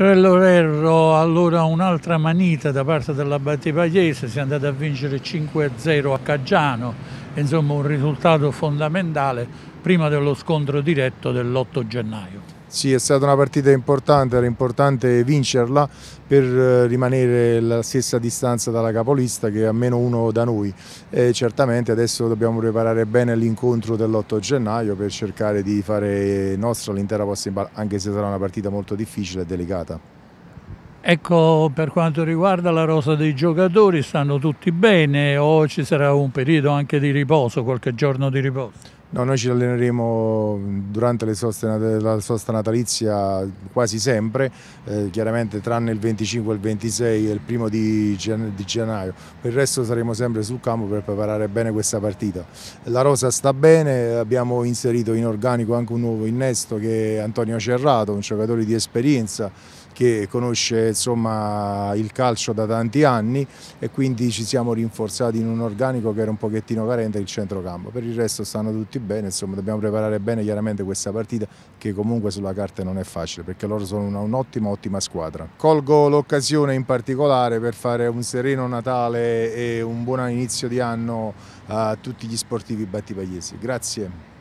Crello Erro allora un'altra manita da parte dell'Abbate Pagliese, si è andata a vincere 5-0 a Caggiano, insomma un risultato fondamentale prima dello scontro diretto dell'8 gennaio. Sì, è stata una partita importante, era importante vincerla per eh, rimanere la stessa distanza dalla capolista che è a meno uno da noi e certamente adesso dobbiamo preparare bene l'incontro dell'8 gennaio per cercare di fare nostra l'intera posta in palla, anche se sarà una partita molto difficile e delicata. Ecco, per quanto riguarda la rosa dei giocatori, stanno tutti bene o ci sarà un periodo anche di riposo, qualche giorno di riposo? No, noi ci alleneremo durante soste, la sosta natalizia quasi sempre, eh, chiaramente tranne il 25 il 26 e il primo di, di, gennaio. Per il resto saremo sempre sul campo per preparare bene questa partita. La rosa sta bene, abbiamo inserito in organico anche un nuovo innesto che è Antonio Cerrato, un giocatore di esperienza che conosce insomma, il calcio da tanti anni e quindi ci siamo rinforzati in un organico che era un pochettino carente il centrocampo. Per il resto stanno tutti fatti bene, insomma dobbiamo preparare bene chiaramente questa partita che comunque sulla carta non è facile perché loro sono un'ottima ottima squadra. Colgo l'occasione in particolare per fare un sereno Natale e un buon inizio di anno a tutti gli sportivi battipagliesi. Grazie.